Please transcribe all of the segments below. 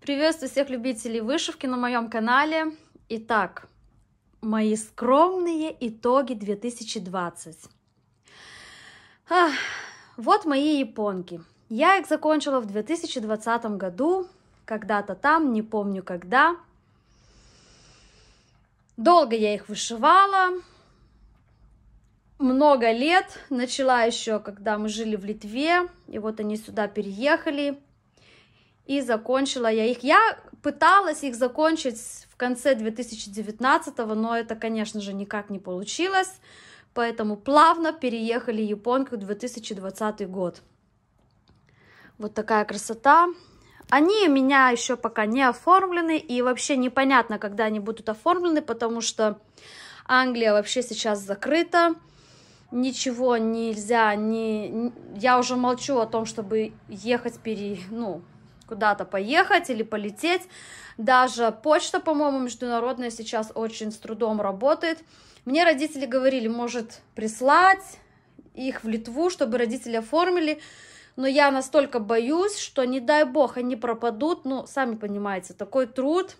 Приветствую всех любителей вышивки на моем канале. Итак, мои скромные итоги 2020. Ах, вот мои японки. Я их закончила в 2020 году, когда-то там, не помню когда. Долго я их вышивала, много лет. Начала еще, когда мы жили в Литве, и вот они сюда переехали и закончила я их. Я пыталась их закончить в конце 2019, но это, конечно же, никак не получилось, поэтому плавно переехали японку в 2020 год. Вот такая красота. Они у меня еще пока не оформлены, и вообще непонятно, когда они будут оформлены, потому что Англия вообще сейчас закрыта, ничего нельзя, не, я уже молчу о том, чтобы ехать, пере, ну, куда-то поехать или полететь. Даже почта, по-моему, международная сейчас очень с трудом работает. Мне родители говорили, может прислать их в Литву, чтобы родители оформили. Но я настолько боюсь, что не дай бог они пропадут. Ну, сами понимаете, такой труд.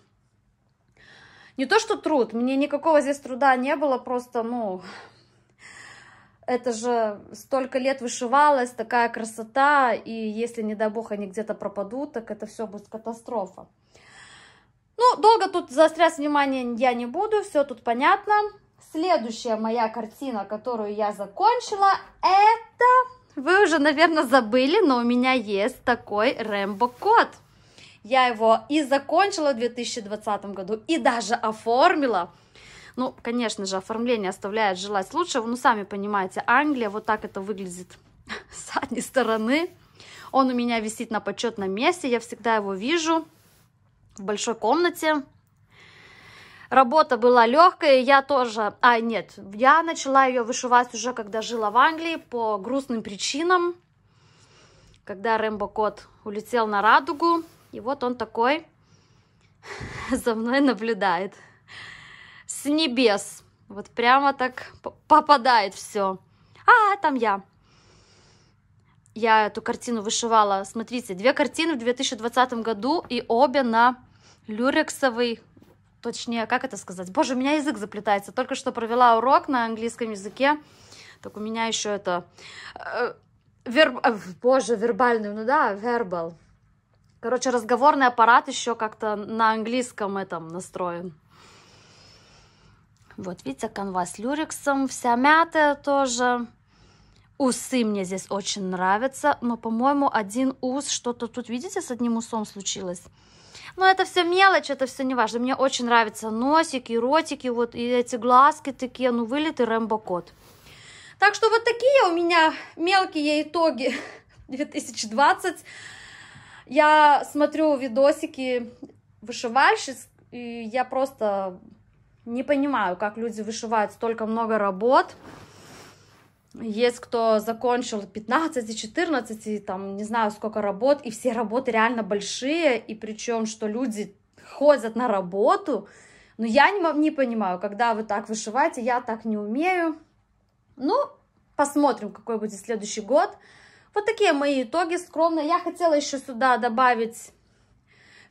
Не то, что труд, мне никакого здесь труда не было, просто, ну, это же столько лет вышивалось, такая красота, и если, не дай бог, они где-то пропадут, так это все будет катастрофа. Ну, долго тут заострять внимание я не буду, все тут понятно. Следующая моя картина, которую я закончила, это... Вы уже, наверное, забыли, но у меня есть такой Рэмбо-кот. Я его и закончила в 2020 году, и даже оформила. Ну, конечно же, оформление оставляет желать лучшего. Ну, сами понимаете, Англия, вот так это выглядит с одной стороны. Он у меня висит на почетном месте, я всегда его вижу в большой комнате. Работа была легкая, я тоже... А, нет, я начала ее вышивать уже, когда жила в Англии по грустным причинам, когда Рэмбо Кот улетел на радугу, и вот он такой за мной наблюдает с небес. Вот прямо так попадает все. А, там я. Я эту картину вышивала. Смотрите, две картины в 2020 году и обе на люрексовый точнее, как это сказать? Боже, у меня язык заплетается. Только что провела урок на английском языке. Так у меня еще это... Э, верб... Э, боже, вербальный, ну да, вербал. Короче, разговорный аппарат еще как-то на английском этом настроен. Вот, видите, канва с люрексом, вся мятая тоже. Усы мне здесь очень нравятся, но, по-моему, один ус, что-то тут, видите, с одним усом случилось. Но ну, это все мелочь, это все не важно. Мне очень нравятся носики, ротики, вот и эти глазки такие, ну, вылитый рэмбо-кот. Так что вот такие у меня мелкие итоги 2020. Я смотрю видосики вышивальщиц, и я просто не понимаю, как люди вышивают столько много работ. Есть кто закончил 15 и 14, и там не знаю сколько работ, и все работы реально большие, и причем, что люди ходят на работу, но я не, не понимаю, когда вы так вышиваете, я так не умею. Ну, посмотрим, какой будет следующий год. Вот такие мои итоги скромные. Я хотела еще сюда добавить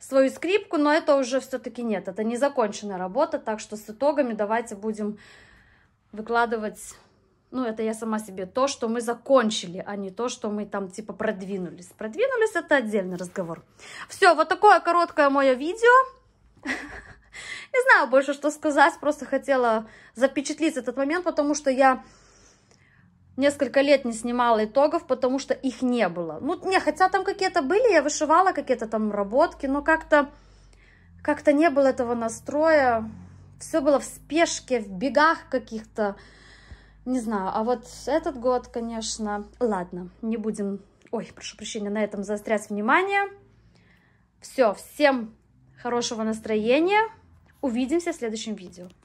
свою скрипку, но это уже все-таки нет, это не законченная работа, так что с итогами давайте будем выкладывать, ну, это я сама себе, то, что мы закончили, а не то, что мы там, типа, продвинулись. Продвинулись — это отдельный разговор. Все, вот такое короткое мое видео. Не знаю больше, что сказать, просто хотела запечатлить этот момент, потому что я несколько лет не снимала итогов, потому что их не было. Ну, не, хотя там какие-то были, я вышивала какие-то там работки, но как-то как-то не было этого настроя. Все было в спешке, в бегах каких-то. Не знаю, а вот этот год, конечно... Ладно, не будем... Ой, прошу прощения, на этом заострять внимание. Все, всем хорошего настроения. Увидимся в следующем видео.